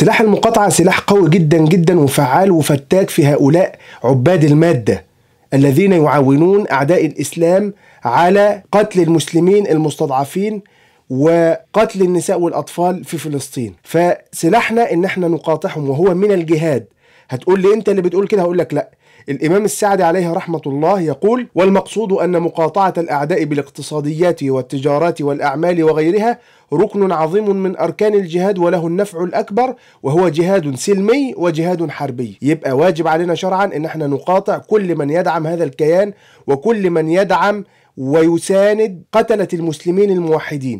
سلاح المقاطعة سلاح قوي جدا جدا وفعال وفتاك في هؤلاء عباد المادة الذين يعاونون أعداء الإسلام على قتل المسلمين المستضعفين وقتل النساء والأطفال في فلسطين فسلاحنا إن احنا نقاطعهم وهو من الجهاد هتقول لي انت اللي بتقول كده هقول لك لا الامام السعدي عليه رحمه الله يقول والمقصود ان مقاطعه الاعداء بالاقتصاديات والتجارات والاعمال وغيرها ركن عظيم من اركان الجهاد وله النفع الاكبر وهو جهاد سلمي وجهاد حربي يبقى واجب علينا شرعا ان احنا نقاطع كل من يدعم هذا الكيان وكل من يدعم ويساند قتله المسلمين الموحدين